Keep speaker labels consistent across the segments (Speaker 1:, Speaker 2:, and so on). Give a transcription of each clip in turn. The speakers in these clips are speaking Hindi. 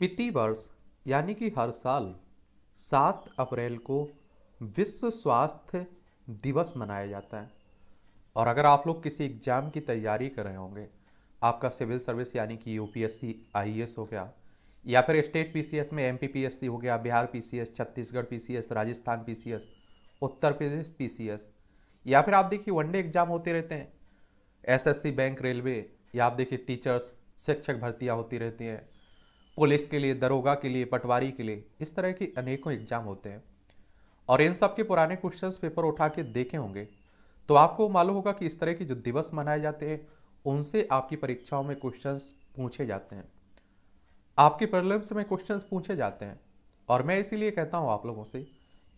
Speaker 1: वित्तीय वर्ष यानी कि हर साल सात अप्रैल को विश्व स्वास्थ्य दिवस मनाया जाता है और अगर आप लोग किसी एग्ज़ाम की तैयारी कर रहे होंगे आपका सिविल सर्विस यानी कि यूपीएससी आईएएस हो गया या फिर स्टेट पीसीएस में एमपीपीएससी हो गया Bihar PCS Chhattisgarh PCS Rajasthan PCS Uttar Pradesh PCS या फिर आप देखिए वनडे एग्जाम होते रहते हैं एसएससी बैंक रेलवे या आप देखिए टीचर्स शिक्षक भर्तियाँ होती रहती हैं पुलिस के लिए दरोगा के लिए पटवारी के लिए इस तरह के अनेकों एग्जाम होते हैं और इन सब के पुराने क्वेश्चंस पेपर उठा के देखे होंगे तो आपको मालूम होगा कि इस तरह के जो दिवस मनाए जाते हैं उनसे आपकी परीक्षाओं में क्वेश्चंस पूछे जाते हैं आपके प्रॉब्लम्स में क्वेश्चंस पूछे जाते हैं और मैं इसीलिए कहता हूँ आप लोगों से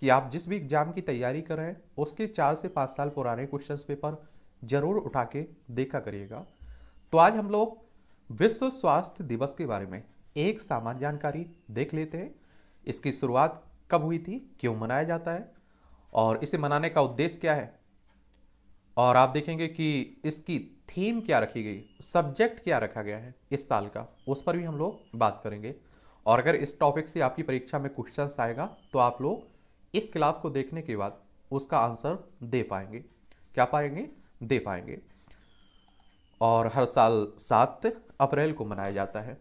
Speaker 1: कि आप जिस भी एग्जाम की तैयारी कर रहे हैं उसके चार से पाँच साल पुराने क्वेश्चन पेपर जरूर उठा के देखा करिएगा तो आज हम लोग विश्व स्वास्थ्य दिवस के बारे में एक सामान्य जानकारी देख लेते हैं इसकी शुरुआत कब हुई थी क्यों मनाया जाता है और इसे मनाने का उद्देश्य क्या है और आप देखेंगे कि इसकी थीम क्या रखी गई सब्जेक्ट क्या रखा गया है इस साल का उस पर भी हम लोग बात करेंगे और अगर इस टॉपिक से आपकी परीक्षा में क्वेश्चन आएगा तो आप लोग इस क्लास को देखने के बाद उसका आंसर दे पाएंगे क्या पाएंगे दे पाएंगे और हर साल सात अप्रैल को मनाया जाता है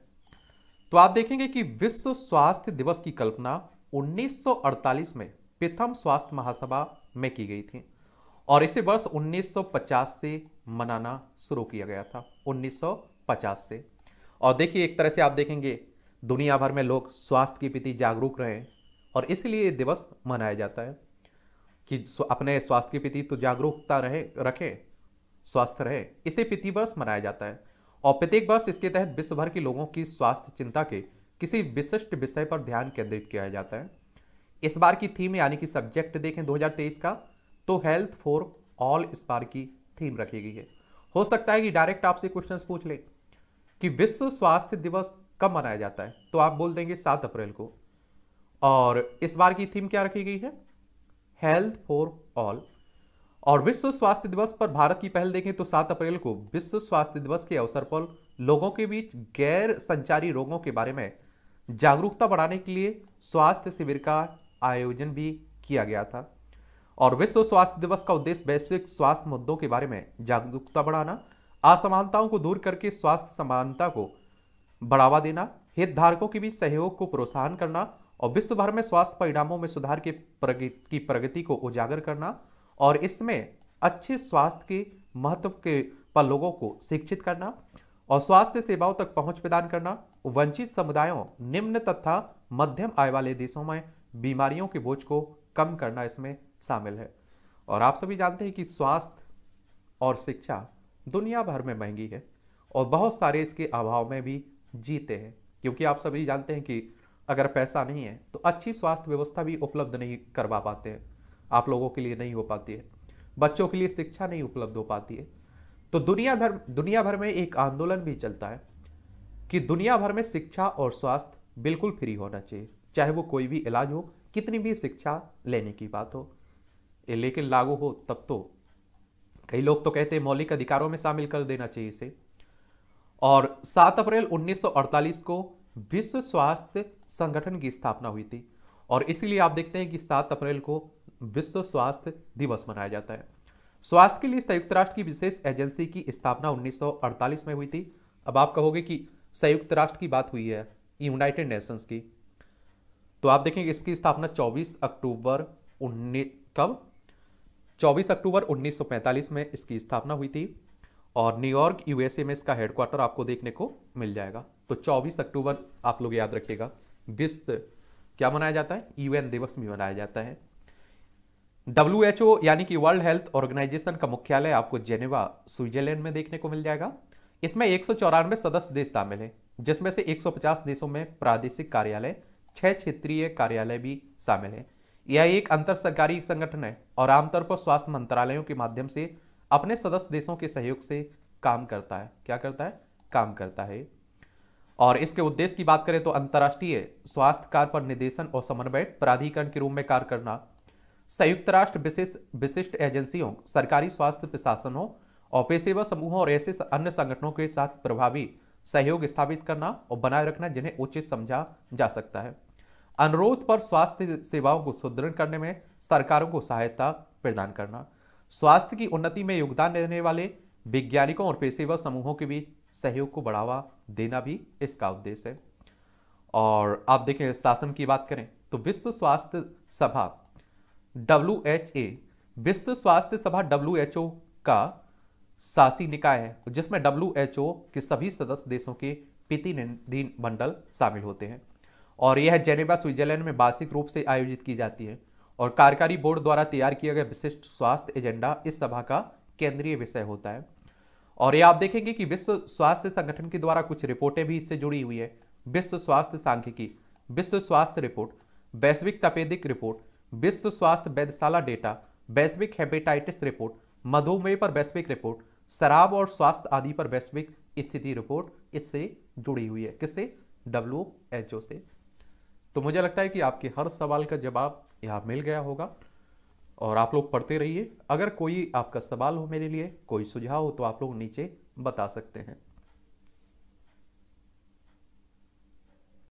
Speaker 1: तो आप देखेंगे कि विश्व स्वास्थ्य दिवस की कल्पना 1948 में प्रथम स्वास्थ्य महासभा में की गई थी और इसे वर्ष 1950 से मनाना शुरू किया गया था 1950 से और देखिए एक तरह से आप देखेंगे दुनिया भर में लोग स्वास्थ्य के प्रति जागरूक रहे और इसलिए ये दिवस मनाया जाता है कि अपने स्वास्थ्य के प्रति तो जागरूकता रहे रखें स्वस्थ रहे इसे प्रतिवर्ष मनाया जाता है और प्रत्येक वर्ष इसके तहत विश्व भर के लोगों की स्वास्थ्य चिंता के किसी विशिष्ट विषय पर ध्यान केंद्रित किया जाता है इस बार की थीम यानी कि सब्जेक्ट देखें 2023 का तो हेल्थ फॉर ऑल इस बार की थीम रखी गई है हो सकता है कि डायरेक्ट आपसे क्वेश्चन पूछ ले कि विश्व स्वास्थ्य दिवस कब मनाया जाता है तो आप बोल देंगे सात अप्रैल को और इस बार की थीम क्या रखी गई है हेल्थ फॉर ऑल और विश्व स्वास्थ्य दिवस पर भारत की पहल देखें तो 7 अप्रैल को विश्व स्वास्थ्य दिवस के अवसर पर लोगों के बीच गैर संचारी रोगों के बारे में जागरूकता बढ़ाने के लिए स्वास्थ्य शिविर का आयोजन भी किया गया था और विश्व स्वास्थ्य दिवस का उद्देश्य वैश्विक स्वास्थ्य मुद्दों के बारे में जागरूकता बढ़ाना असमानताओं को दूर करके स्वास्थ्य समानता को बढ़ावा देना हितधारकों के बीच सहयोग को प्रोत्साहन करना और विश्व भर में स्वास्थ्य परिणामों में सुधार के प्रगति की प्रगति को उजागर करना और इसमें अच्छे स्वास्थ्य के महत्व के पर लोगों को शिक्षित करना और स्वास्थ्य सेवाओं तक पहुंच प्रदान करना वंचित समुदायों निम्न तथा मध्यम आय वाले देशों में बीमारियों के बोझ को कम करना इसमें शामिल है और आप सभी जानते हैं कि स्वास्थ्य और शिक्षा दुनिया भर में महंगी है और बहुत सारे इसके अभाव में भी जीते हैं क्योंकि आप सभी जानते हैं कि अगर पैसा नहीं है तो अच्छी स्वास्थ्य व्यवस्था भी उपलब्ध नहीं करवा पाते हैं आप लोगों के लिए नहीं हो पाती है बच्चों के लिए शिक्षा नहीं उपलब्ध हो पाती है तो दुनिया भर दुनिया भर में एक आंदोलन भी चलता है कि दुनिया भर में शिक्षा और स्वास्थ्य बिल्कुल फ्री होना चाहिए चाहे वो कोई भी इलाज हो कितनी भी शिक्षा लेने की बात हो लेकिन लागू हो तब तो कई लोग तो कहते हैं मौलिक अधिकारों में शामिल कर देना चाहिए इसे और 7 अप्रैल 1948 को विश्व स्वास्थ्य संगठन की स्थापना हुई थी और इसलिए आप देखते हैं कि 7 अप्रैल को विश्व स्वास्थ्य दिवस मनाया जाता है स्वास्थ्य के लिए संयुक्त राष्ट्र की विशेष एजेंसी की स्थापना 1948 में हुई थी अब आप कहोगे कि संयुक्त राष्ट्र की बात हुई है यूनाइटेड नेशंस की तो आप देखेंगे इसकी स्थापना 24 अक्टूबर उन्नीस कब 24 अक्टूबर 1945 में इसकी स्थापना हुई थी और न्यूयॉर्क यूएसए में इसका हेडक्वार्टर आपको देखने को मिल जाएगा तो 24 अक्टूबर आप लोग याद रखिएगा विश्व क्या मनाया जाता है यूएन दिवस भी मनाया जाता है डब्ल्यू यानी कि वर्ल्ड हेल्थ ऑर्गेनाइजेशन का मुख्यालय आपको जेनेवा स्विट्जरलैंड में देखने को मिल जाएगा इसमें एक सदस्य देश शामिल हैं जिसमें से 150 देशों में प्रादेशिक कार्यालय छह क्षेत्रीय कार्यालय भी शामिल हैं यह एक अंतर सरकारी संगठन है और आमतौर पर स्वास्थ्य मंत्रालयों के माध्यम से अपने सदस्य देशों के सहयोग से काम करता है क्या करता है काम करता है और इसके उद्देश्य की बात करें तो अंतर्राष्ट्रीय स्वास्थ्य कार्य पर निर्देशन और समन्वय प्राधिकरण के रूप में कार्य करना संयुक्त राष्ट्र विशेष विशिष्ट एजेंसियों सरकारी स्वास्थ्य प्रशासनों और पेशेवर समूहों और ऐसे अन्य संगठनों के साथ प्रभावी सहयोग स्थापित करना और बनाए रखना जिन्हें उचित समझा जा सकता है अनुरोध पर स्वास्थ्य सेवाओं को सुदृढ़ करने में सरकारों को सहायता प्रदान करना स्वास्थ्य की उन्नति में योगदान देने वाले वैज्ञानिकों और पेशेवर समूहों के बीच सहयोग को बढ़ावा देना भी इसका उद्देश्य है और आप देखें शासन की बात करें तो विश्व स्वास्थ्य सभा डब्ल्यू एच ए विश्व स्वास्थ्य सभा डब्ल्यू एच ओ का शासी निकाय है जिसमें डब्ल्यू एच ओ के सभी सदस्य देशों के प्रतिनिधि मंडल शामिल होते हैं और यह जेनेवा स्विट्जरलैंड में वार्षिक रूप से आयोजित की जाती है और कार्यकारी बोर्ड द्वारा तैयार किया गया विशिष्ट स्वास्थ्य एजेंडा इस सभा का केंद्रीय विषय होता है और ये आप देखेंगे कि विश्व स्वास्थ्य संगठन के द्वारा कुछ रिपोर्टें भी इससे जुड़ी हुई है विश्व स्वास्थ्य सांख्यिकी विश्व स्वास्थ्य रिपोर्ट वैश्विक तपेदिक रिपोर्ट विश्व स्वास्थ्य वैधशाला डेटा वैश्विक हेपेटाइटिस रिपोर्ट मधुमेह पर वैश्विक रिपोर्ट शराब और स्वास्थ्य आदि पर वैश्विक स्थिति रिपोर्ट इससे जुड़ी हुई है किससे डब्ल्यू एच ओ से तो मुझे लगता है कि आपके हर सवाल का जवाब यहाँ मिल गया होगा और आप लोग पढ़ते रहिए अगर कोई आपका सवाल हो मेरे लिए कोई सुझाव हो तो आप लोग नीचे बता सकते हैं